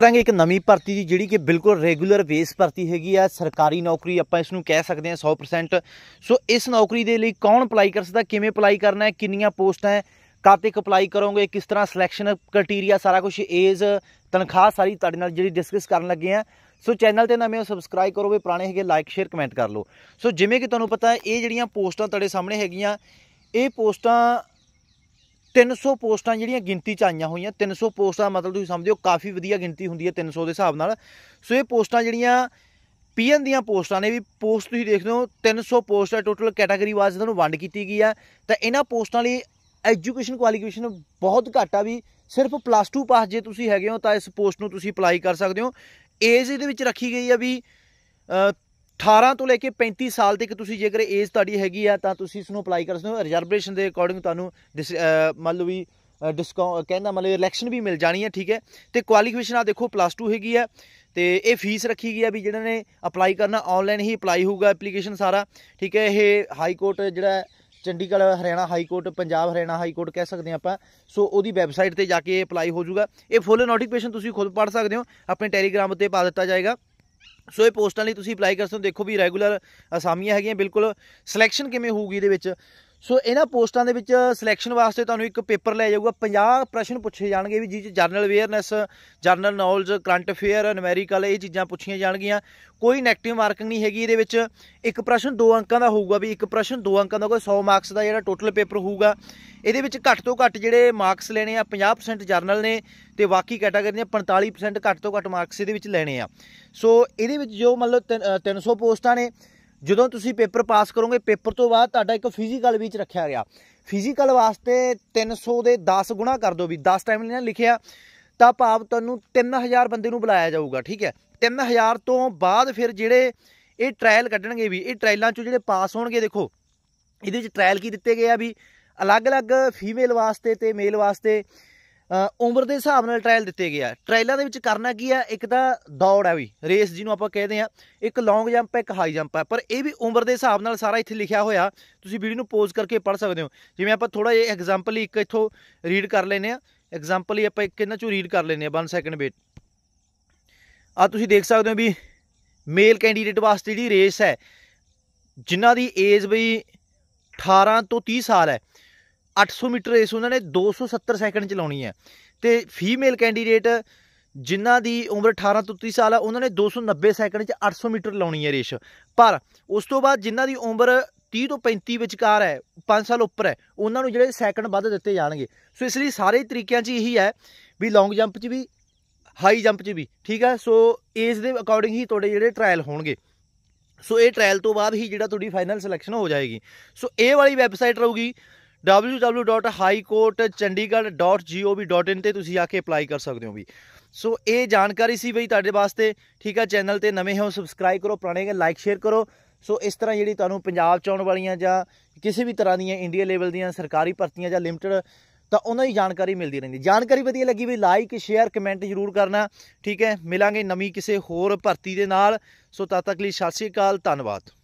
ਕਰਾਂਗੇ ਇੱਕ ਨਵੀਂ ਭਰਤੀ ਦੀ ਜਿਹੜੀ ਕਿ ਬਿਲਕੁਲ ਰੈਗੂਲਰ ਬੇਸ ਭਰਤੀ ਹੈਗੀ ਆ ਸਰਕਾਰੀ ਨੌਕਰੀ ਆਪਾਂ ਇਸ ਨੂੰ ਕਹਿ ਸਕਦੇ ਹਾਂ 100% ਸੋ ਇਸ ਨੌਕਰੀ ਦੇ ਲਈ ਕੌਣ ਅਪਲਾਈ ਕਰ ਸਕਦਾ ਕਿਵੇਂ ਅਪਲਾਈ ਕਰਨਾ ਹੈ ਕਿੰਨੀਆਂ ਪੋਸਟਾਂ ਹੈ ਕਦ ਤੱਕ ਅਪਲਾਈ ਕਰੋਗੇ ਕਿਸ ਤਰ੍ਹਾਂ ਸਿਲੈਕਸ਼ਨ ਕ੍ਰਾਈਟੇਰੀਆ ਸਾਰਾ ਕੁਝ ਏਜ ਤਨਖਾਹ ਸਾਰੀ ਤੁਹਾਡੇ ਨਾਲ ਜਿਹੜੀ ਡਿਸਕਸ ਕਰਨ ਲੱਗੇ ਆ ਸੋ ਚੈਨਲ ਤੇ ਨਵੇਂ ਹੋ ਸਬਸਕ੍ਰਾਈਬ ਕਰੋ ਵੀ ਪੁਰਾਣੇ ਹੈਗੇ ਲਾਈਕ ਸ਼ੇਅਰ ਕਮੈਂਟ ਕਰ ਲਓ ਸੋ ਜਿਵੇਂ ਕਿ ਤੁਹਾਨੂੰ ਪਤਾ ਹੈ ਇਹ ਜਿਹੜੀਆਂ ਪੋਸਟਾਂ ਤੁਹਾਡੇ ਸਾਹਮਣੇ ਹੈਗੀਆਂ ਇਹ ਪੋਸਟਾਂ 300 ਪੋਸਟਾਂ ਜਿਹੜੀਆਂ ਗਿਣਤੀ ਚ ਆਈਆਂ ਹੋਈਆਂ 300 ਪੋਸਟਾਂ ਮਤਲਬ ਤੁਸੀਂ ਸਮਝਦੇ ਹੋ ਕਾਫੀ ਵਧੀਆ ਗਿਣਤੀ ਹੁੰਦੀ ਹੈ 300 ਦੇ ਹਿਸਾਬ ਨਾਲ ਸੋ ਇਹ ਪੋਸਟਾਂ ਜਿਹੜੀਆਂ ਪੀਐਨ ਦੀਆਂ ਪੋਸਟਾਂ ਨੇ ਵੀ ਪੋਸਟ ਤੁਸੀਂ ਦੇਖਦੇ ਹੋ 300 ਪੋਸਟ ਹੈ ਟੋਟਲ ਕੈਟਾਗਰੀ ਵਾਈਜ਼ ਤੁਹਾਨੂੰ ਵੰਡ ਕੀਤੀ ਗਈ ਹੈ ਤਾਂ ਇਹਨਾਂ ਪੋਸਟਾਂ ਲਈ ਐਜੂਕੇਸ਼ਨ ਕੁਆਲੀਫਿਕੇਸ਼ਨ ਬਹੁਤ ਘੱਟ ਆ ਵੀ ਸਿਰਫ ਪਲੱਸ 2 ਪਾਸ ਜੇ ਤੁਸੀਂ ਹੈਗੇ ਹੋ ਤਾਂ ਇਸ ਪੋਸਟ ਨੂੰ ਤੁਸੀਂ ਅਪਲਾਈ ਕਰ ਸਕਦੇ ਹੋ ਏਜ ਇਹਦੇ ਵਿੱਚ ਰੱਖੀ ਗਈ ਹੈ ਵੀ 18 ਤੋਂ ਲੈ ਕੇ 35 ਸਾਲ ਤੱਕ ਤੁਸੀਂ ਜੇਕਰ ਏਜ ਤੁਹਾਡੀ ਹੈਗੀ ਆ ਤਾਂ ਤੁਸੀਂ ਇਸ ਨੂੰ ਅਪਲਾਈ ਕਰ ਸਕਦੇ ਹੋ ਰਿਜ਼ਰਵੇਸ਼ਨ ਦੇ ਅਕੋਰਡਿੰਗ ਤੁਹਾਨੂੰ ਮੰਨ ਲਓ ਵੀ ਡਿਸਕਾਊਂਟ ਕਹਿੰਦਾ ਮਤਲਬ ਇਲੈਕਸ਼ਨ ਵੀ ਮਿਲ ਜਾਣੀ ਹੈ ਠੀਕ ਹੈ ਤੇ ਕੁਆਲੀਫਿਕੇਸ਼ਨ ਆ ਦੇਖੋ ਪਲੱਸ 2 ਹੈਗੀ ਆ ਤੇ ਇਹ ਫੀਸ ਰੱਖੀ ਗਈ ਆ ਵੀ ਜਿਹੜਾ ਨੇ ਅਪਲਾਈ ਕਰਨਾ ਆਨਲਾਈਨ ਹੀ ਅਪਲਾਈ ਹੋਊਗਾ ਐਪਲੀਕੇਸ਼ਨ ਸਾਰਾ ਠੀਕ ਹੈ ਇਹ ਹਾਈ ਕੋਰਟ ਜਿਹੜਾ Chandigarh Haryana high court Punjab Haryana high court ਕਹਿ ਸਕਦੇ ਆਪਾਂ ਸੋ ਉਹਦੀ ਵੈਬਸਾਈਟ ਤੇ ਜਾ ਕੇ ਅਪਲਾਈ ਹੋ ਜਾਊਗਾ ਇਹ ਫੁੱਲ ਨੋਟੀਫਿਕੇਸ਼ਨ ਤੁਸੀਂ ਖੁਦ ਪੜ੍ਹ ਸਕਦੇ ਹੋ ਆਪਣੇ ਟੈਲੀਗ੍ਰਾਮ ਉੱਤੇ ਪਾ ਦਿੱਤਾ ਜਾਏਗਾ ਸੋ ਇਹ ਪੋਸਟਾਂ ਲਈ ਤੁਸੀਂ ਅਪਲਾਈ ਕਰ ਸਕਦੇ ਹੋ ਦੇਖੋ ਵੀ ਰੈਗੂਲਰ ਅਸਾਮੀਆਂ ਹੈਗੀਆਂ ਬਿਲਕੁਲ ਸਿਲੈਕਸ਼ਨ ਕਿਵੇਂ ਹੋਊਗੀ ਇਹਦੇ ਵਿੱਚ ਸੋ ਇਹਨਾਂ ਪੋਸਟਾਂ ਦੇ ਵਿੱਚ ਸਿਲੈਕਸ਼ਨ ਵਾਸਤੇ ਤੁਹਾਨੂੰ ਇੱਕ ਪੇਪਰ ਲੈ ਜਾਊਗਾ 50 ਪ੍ਰਸ਼ਨ ਪੁੱਛੇ ਜਾਣਗੇ ਵੀ ਜੀ general general awareness general knowledge current affair numerical ਇਹ ਚੀਜ਼ਾਂ ਪੁੱਛੀਆਂ ਜਾਣਗੀਆਂ ਕੋਈ 네ਗੇਟਿਵ ਮਾਰਕਿੰਗ ਨਹੀਂ ਹੈਗੀ ਇਹਦੇ ਵਿੱਚ ਇੱਕ ਪ੍ਰਸ਼ਨ 2 ਅੰਕਾਂ ਦਾ ਹੋਊਗਾ ਵੀ ਇੱਕ ਪ੍ਰਸ਼ਨ 2 ਅੰਕਾਂ ਦਾ ਕੋਈ 100 ਮਾਰਕਸ ਦਾ ਜਿਹੜਾ ਟੋਟਲ ਪੇਪਰ ਹੋਊਗਾ ਇਹਦੇ ਵਿੱਚ ਘੱਟ ਤੋਂ ਘੱਟ ਜਿਹੜੇ ਮਾਰਕਸ ਲੈਣੇ ਆ 50% ਜਰਨਲ ਨੇ ਤੇ ਬਾਕੀ ਕੈਟਾਗਰੀ ਦੇ 45% ਘੱਟ ਤੋਂ ਘੱਟ ਮਾਰਕਸ ਇਹਦੇ ਵਿੱਚ ਲੈਣੇ ਆ ਸੋ ਇਹਦੇ ਵਿੱਚ ਜੋ ਮਤਲਬ 300 ਪੋਸਟਾਂ ਨੇ ਜਦੋਂ ਤੁਸੀਂ ਪੇਪਰ ਪਾਸ ਕਰੋਗੇ ਪੇਪਰ ਤੋਂ ਬਾਅਦ ਤੁਹਾਡਾ ਇੱਕ ਫਿਜ਼ੀਕਲ ਵਿੱਚ ਰੱਖਿਆ ਗਿਆ ਫਿਜ਼ੀਕਲ ਵਾਸਤੇ 300 ਦੇ 10 ਗੁਣਾ ਕਰ ਦਿਓ ਵੀ 10 ਟਾਈਮ ਲੈਣਾ ਲਿਖਿਆ ਤਾਂ ਭਾਵ ਤੁਹਾਨੂੰ 3000 ਬੰਦੇ ਨੂੰ ਬੁਲਾਇਆ ਜਾਊਗਾ ਠੀਕ ਹੈ 3000 ਤੋਂ ਬਾਅਦ ਫਿਰ ਜਿਹੜੇ ਇਹ ਟ੍ਰਾਇਲ ਕੱਢਣਗੇ ਵੀ ਇਹ ਟ੍ਰਾਇਲਾਂ ਚੋਂ ਜਿਹੜੇ ਪਾਸ ਹੋਣਗੇ ਦੇਖੋ ਇਹਦੇ ਵਿੱਚ ਟ੍ਰਾਇਲ ਕੀ ਦਿੱਤੇ ਗਏ ਆ ਵੀ ਅਲੱਗ-ਅਲੱਗ ਫੀਮੇਲ ਵਾਸਤੇ ਤੇ ਮੇਲ ਵਾਸਤੇ ਉਮਰ ਦੇ ਹਿਸਾਬ ਨਾਲ ਟ੍ਰਾਇਲ ਦਿੱਤੇ ਗਿਆ ਟ੍ਰਾਇਲਾਂ ਦੇ ਵਿੱਚ ਕਰਨਾ ਕੀ ਆ ਇੱਕ ਤਾਂ ਦੌੜ ਆ ਵੀ ਰੇਸ ਜਿਹਨੂੰ ਆਪਾਂ ਕਹਦੇ ਆ ਇੱਕ ਲੌਂਗ ਜੰਪ ਹੈ ਇੱਕ ਹਾਈ ਜੰਪ ਹੈ ਪਰ ਇਹ ਵੀ ਉਮਰ ਦੇ ਹਿਸਾਬ ਨਾਲ ਸਾਰਾ ਇੱਥੇ ਲਿਖਿਆ ਹੋਇਆ ਤੁਸੀਂ ਵੀਡੀਓ ਨੂੰ ਪੋਜ਼ ਕਰਕੇ ਪੜ੍ਹ ਸਕਦੇ ਹੋ ਜਿਵੇਂ ਆਪਾਂ ਥੋੜਾ ਜਿਹਾ ਐਗਜ਼ਾਮਪਲ ਇੱਕ ਇੱਥੋਂ ਰੀਡ ਕਰ ਲੈਨੇ ਆ ਐਗਜ਼ਾਮਪਲ ਹੀ ਆਪਾਂ ਇੱਕ ਇਹਨਾਂ ਚੋਂ ਰੀਡ ਕਰ ਲੈਨੇ ਆ 1 ਸੈਕਿੰਡ ਵੇਟ ਆ ਤੁਸੀਂ ਦੇਖ ਸਕਦੇ ਹੋ ਵੀ ਮੇਲ ਕੈਂਡੀਡੇਟ ਵਾਸਤੇ ਜਿਹੜੀ ਰੇਸ ਹੈ ਜਿਨ੍ਹਾਂ ਦੀ ਏਜ ਬਈ 18 ਤੋਂ 30 ਸਾਲ ਹੈ 800 ਮੀਟਰ ਰੇਸ ਉਹਨਾਂ ਨੇ 270 ਸੈਕਿੰਡ ਚ ਲਾਉਣੀ ਹੈ ਤੇ ਫੀਮੇਲ ਕੈਂਡੀਡੇਟ ਜਿਨ੍ਹਾਂ ਦੀ ਉਮਰ 18 ਤੋਂ 30 ਸਾਲ ਹੈ ਉਹਨਾਂ ਨੇ 290 ਸੈਕਿੰਡ 'ਚ 800 ਮੀਟਰ ਲਾਉਣੀ ਹੈ ਰੇਸ ਪਰ ਉਸ ਤੋਂ ਬਾਅਦ ਜਿਨ੍ਹਾਂ ਦੀ ਉਮਰ 30 ਤੋਂ 35 ਵਿਚਕਾਰ ਹੈ 5 ਸਾਲ ਉੱਪਰ ਹੈ ਉਹਨਾਂ ਨੂੰ ਜਿਹੜੇ ਸੈਕਿੰਡ ਵੱਧ ਦਿੱਤੇ ਜਾਣਗੇ ਸੋ ਇਸ ਲਈ ਸਾਰੇ ਤਰੀਕਿਆਂ 'ਚ ਇਹੀ ਹੈ ਵੀ ਲੌਂਗ ਜੰਪ 'ਚ ਵੀ ਹਾਈ ਜੰਪ 'ਚ ਵੀ ਠੀਕ ਹੈ ਸੋ ਏਜ ਦੇ ਅਕੋਰਡਿੰਗ ਹੀ ਤੁਹਾਡੇ ਜਿਹੜੇ ਟ੍ਰਾਇਲ ਹੋਣਗੇ ਸੋ ਇਹ ਟ੍ਰਾਇਲ ਤੋਂ ਬਾਅਦ ਹੀ ਜਿਹੜਾ ਤੁਹਾਡੀ ਫਾਈਨਲ ਸਿਲੈਕਸ਼ਨ ਹੋ ਜਾਏਗੀ ਸੋ ਇਹ ਵਾਲੀ ਵੈਬਸਾਈਟ ਰਹੂਗੀ www.highcourtchandigarh.gov.in ਤੇ ਤੁਸੀਂ ਆ ਕੇ ਅਪਲਾਈ ਕਰ ਸਕਦੇ ਹੋ ਵੀ ਸੋ ਇਹ ਜਾਣਕਾਰੀ ਸੀ ਬਈ ਤੁਹਾਡੇ ਵਾਸਤੇ ਠੀਕ ਹੈ ਚੈਨਲ ਤੇ ਨਵੇਂ ਹੋ ਸਬਸਕ੍ਰਾਈਬ ਕਰੋ ਪੁਰਾਣੇ ਹੈ ਲਾਈਕ ਸ਼ੇਅਰ ਕਰੋ ਸੋ ਇਸ ਤਰ੍ਹਾਂ ਜਿਹੜੀ ਤੁਹਾਨੂੰ ਪੰਜਾਬ ਚ ਆਉਣ ਵਾਲੀਆਂ ਜਾਂ ਕਿਸੇ ਵੀ ਤਰ੍ਹਾਂ ਦੀਆਂ ਇੰਡੀਆ ਲੈਵਲ ਦੀਆਂ ਸਰਕਾਰੀ ਭਰਤੀਆਂ ਜਾਂ ਲਿਮਟਿਡ ਤਾਂ ਉਹਨਾਂ ਦੀ ਜਾਣਕਾਰੀ ਮਿਲਦੀ ਰਹਿੰਦੀ ਜਾਣਕਾਰੀ ਵਧੀਆ ਲੱਗੀ ਵੀ ਲਾਈਕ ਸ਼ੇਅਰ ਕਮੈਂਟ ਜ਼ਰੂਰ ਕਰਨਾ ਠੀਕ ਹੈ ਮਿਲਾਂਗੇ ਨਵੀਂ ਕਿਸੇ ਹੋਰ ਭਰਤੀ ਦੇ ਨਾਲ ਸੋ ਤਦ ਤੱਕ ਲਈ ਸਤਿ ਸ਼੍ਰੀ ਅਕਾਲ ਧੰਨਵਾਦ